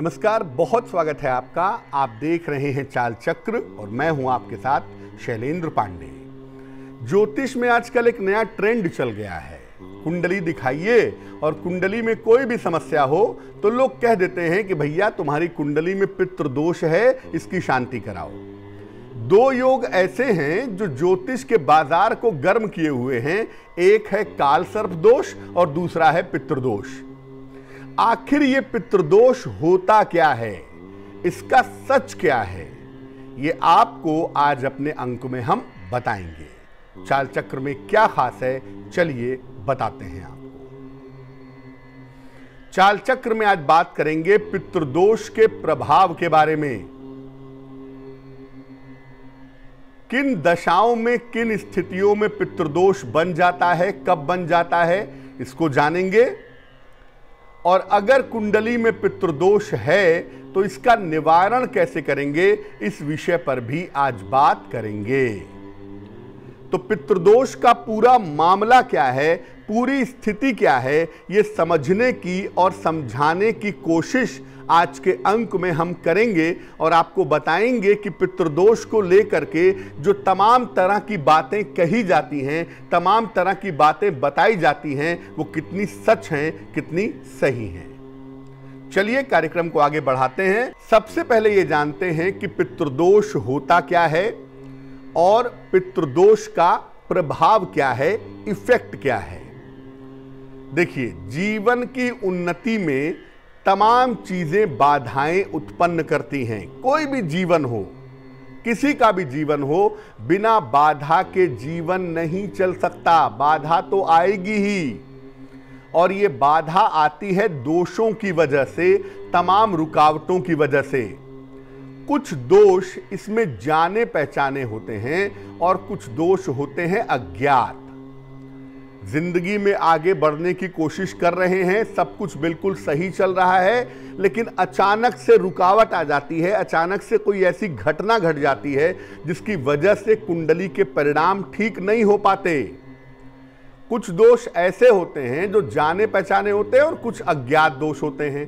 नमस्कार बहुत स्वागत है आपका आप देख रहे हैं चाल चक्र और मैं हूं आपके साथ शैलेंद्र पांडे ज्योतिष में आजकल एक नया ट्रेंड चल गया है कुंडली दिखाइए और कुंडली में कोई भी समस्या हो तो लोग कह देते हैं कि भैया तुम्हारी कुंडली में पितृदोष है इसकी शांति कराओ दो योग ऐसे हैं जो ज्योतिष के बाजार को गर्म किए हुए हैं एक है काल सर्प दोष और दूसरा है पितृदोष आखिर ये पितृदोष होता क्या है इसका सच क्या है ये आपको आज अपने अंक में हम बताएंगे चाल चक्र में क्या खास है चलिए बताते हैं आप चाल चक्र में आज बात करेंगे पितृदोष के प्रभाव के बारे में किन दशाओं में किन स्थितियों में पितृदोष बन जाता है कब बन जाता है इसको जानेंगे और अगर कुंडली में पितृदोष है तो इसका निवारण कैसे करेंगे इस विषय पर भी आज बात करेंगे तो पितृदोष का पूरा मामला क्या है पूरी स्थिति क्या है ये समझने की और समझाने की कोशिश आज के अंक में हम करेंगे और आपको बताएंगे कि पितृदोष को लेकर के जो तमाम तरह की बातें कही जाती हैं तमाम तरह की बातें बताई जाती हैं वो कितनी सच हैं कितनी सही हैं चलिए कार्यक्रम को आगे बढ़ाते हैं सबसे पहले ये जानते हैं कि पितृदोष होता क्या है और पितृदोष का प्रभाव क्या है इफेक्ट क्या है देखिए जीवन की उन्नति में तमाम चीज़ें बाधाएं उत्पन्न करती हैं कोई भी जीवन हो किसी का भी जीवन हो बिना बाधा के जीवन नहीं चल सकता बाधा तो आएगी ही और ये बाधा आती है दोषों की वजह से तमाम रुकावटों की वजह से कुछ दोष इसमें जाने पहचाने होते हैं और कुछ दोष होते हैं अज्ञात ज़िंदगी में आगे बढ़ने की कोशिश कर रहे हैं सब कुछ बिल्कुल सही चल रहा है लेकिन अचानक से रुकावट आ जाती है अचानक से कोई ऐसी घटना घट जाती है जिसकी वजह से कुंडली के परिणाम ठीक नहीं हो पाते कुछ दोष ऐसे होते हैं जो जाने पहचाने होते हैं और कुछ अज्ञात दोष होते हैं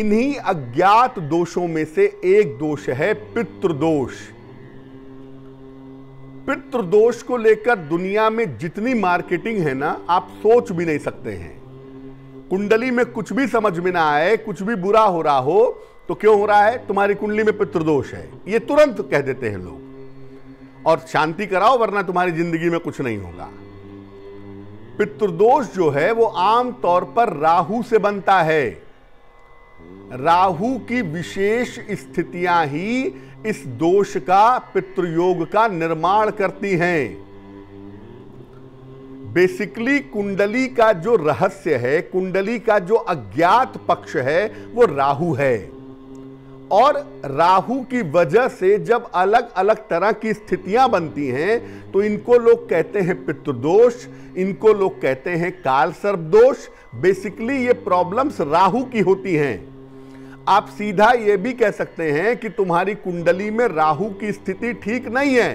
इन्हीं अज्ञात दोषों में से एक दोष है पितृदोष दोष दोष को लेकर दुनिया में जितनी मार्केटिंग है ना आप सोच भी नहीं सकते हैं कुंडली में कुछ भी समझ में ना आए कुछ भी बुरा हो रहा हो तो क्यों हो रहा है तुम्हारी कुंडली में पितृदोष है ये तुरंत कह देते हैं लोग और शांति कराओ वरना तुम्हारी जिंदगी में कुछ नहीं होगा पितृदोष जो है वो आम तौर पर राहु से बनता है राहु की विशेष स्थितियां ही इस दोष का पितृयोग का निर्माण करती हैं बेसिकली कुंडली का जो रहस्य है कुंडली का जो अज्ञात पक्ष है वो राहु है और राहु की वजह से जब अलग अलग तरह की स्थितियां बनती हैं तो इनको लोग कहते हैं पितृदोष इनको लोग कहते हैं काल सर्प दोष बेसिकली ये प्रॉब्लम्स राहु की होती हैं आप सीधा यह भी कह सकते हैं कि तुम्हारी कुंडली में राहु की स्थिति ठीक नहीं है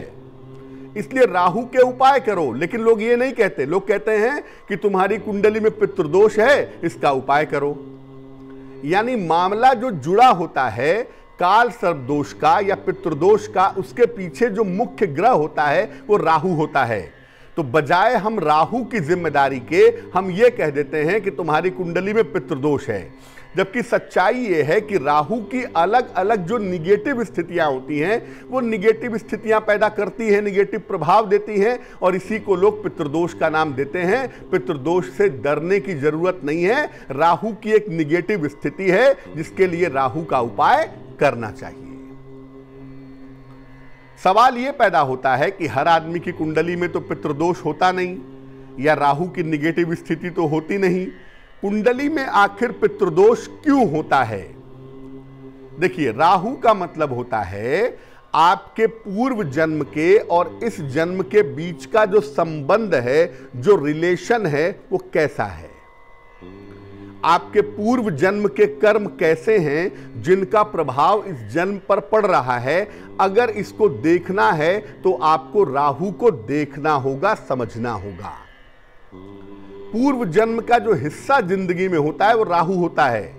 इसलिए राहु के उपाय करो लेकिन लोग ये नहीं कहते लोग कहते हैं कि तुम्हारी कुंडली में पितृदोष है इसका उपाय करो यानी मामला जो जुड़ा होता है काल सर्वदोष का या पितृदोष का उसके पीछे जो मुख्य ग्रह होता है वो राहु होता है तो बजाय हम राहु की जिम्मेदारी के हम ये कह देते हैं कि तुम्हारी कुंडली में पितृदोष है जबकि सच्चाई ये है कि राहु की अलग अलग जो निगेटिव स्थितियां होती हैं वो निगेटिव स्थितियां पैदा करती हैं निगेटिव प्रभाव देती हैं और इसी को लोग पितृदोष का नाम देते हैं पितृदोष से डरने की जरूरत नहीं है राहु की एक निगेटिव स्थिति है जिसके लिए राहु का उपाय करना चाहिए सवाल ये पैदा होता है कि हर आदमी की कुंडली में तो पितृदोष होता नहीं या राहु की निगेटिव स्थिति तो होती नहीं कुंडली में आखिर पितृदोष क्यों होता है देखिए राहु का मतलब होता है आपके पूर्व जन्म के और इस जन्म के बीच का जो संबंध है जो रिलेशन है वो कैसा है आपके पूर्व जन्म के कर्म कैसे हैं जिनका प्रभाव इस जन्म पर पड़ रहा है अगर इसको देखना है तो आपको राहु को देखना होगा समझना होगा पूर्व जन्म का जो हिस्सा जिंदगी में होता है वो राहु होता है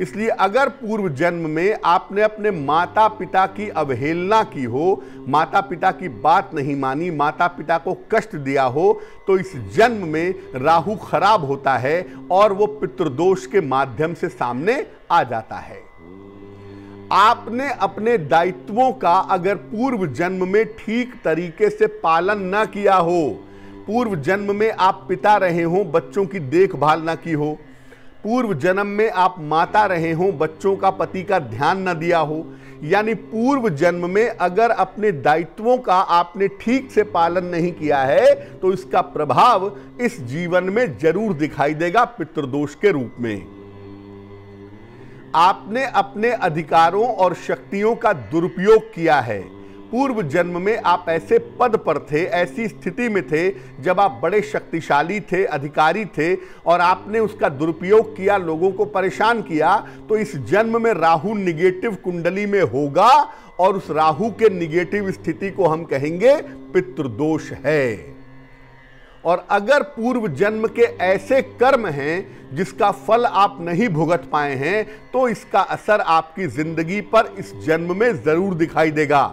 इसलिए अगर पूर्व जन्म में आपने अपने माता पिता की अवहेलना की हो माता पिता की बात नहीं मानी माता पिता को कष्ट दिया हो तो इस जन्म में राहु खराब होता है और वो पितृदोष के माध्यम से सामने आ जाता है आपने अपने दायित्वों का अगर पूर्व जन्म में ठीक तरीके से पालन न किया हो पूर्व जन्म में आप पिता रहे हो बच्चों की देखभाल ना की हो पूर्व जन्म में आप माता रहे हो बच्चों का पति का ध्यान ना दिया हो यानी पूर्व जन्म में अगर अपने दायित्वों का आपने ठीक से पालन नहीं किया है तो इसका प्रभाव इस जीवन में जरूर दिखाई देगा पितृदोष के रूप में आपने अपने अधिकारों और शक्तियों का दुरुपयोग किया है पूर्व जन्म में आप ऐसे पद पर थे ऐसी स्थिति में थे जब आप बड़े शक्तिशाली थे अधिकारी थे और आपने उसका दुरुपयोग किया लोगों को परेशान किया तो इस जन्म में राहु निगेटिव कुंडली में होगा और उस राहु के निगेटिव स्थिति को हम कहेंगे पितृदोष है और अगर पूर्व जन्म के ऐसे कर्म हैं जिसका फल आप नहीं भुगत पाए हैं तो इसका असर आपकी जिंदगी पर इस जन्म में जरूर दिखाई देगा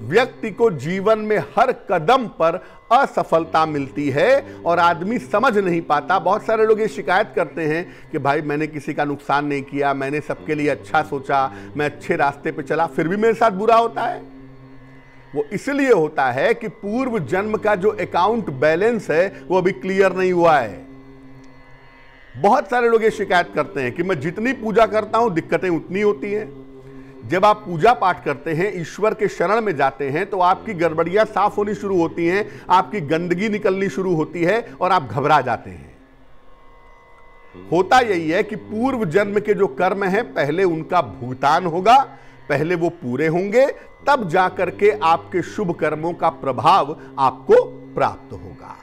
व्यक्ति को जीवन में हर कदम पर असफलता मिलती है और आदमी समझ नहीं पाता बहुत सारे लोग ये शिकायत करते हैं कि भाई मैंने किसी का नुकसान नहीं किया मैंने सबके लिए अच्छा सोचा मैं अच्छे रास्ते पे चला फिर भी मेरे साथ बुरा होता है वो इसलिए होता है कि पूर्व जन्म का जो अकाउंट बैलेंस है वो अभी क्लियर नहीं हुआ है बहुत सारे लोग ये शिकायत करते हैं कि मैं जितनी पूजा करता हूं दिक्कतें उतनी होती हैं जब आप पूजा पाठ करते हैं ईश्वर के शरण में जाते हैं तो आपकी गड़बड़ियां साफ होनी शुरू होती हैं आपकी गंदगी निकलनी शुरू होती है और आप घबरा जाते हैं होता यही है कि पूर्व जन्म के जो कर्म हैं पहले उनका भुगतान होगा पहले वो पूरे होंगे तब जाकर के आपके शुभ कर्मों का प्रभाव आपको प्राप्त होगा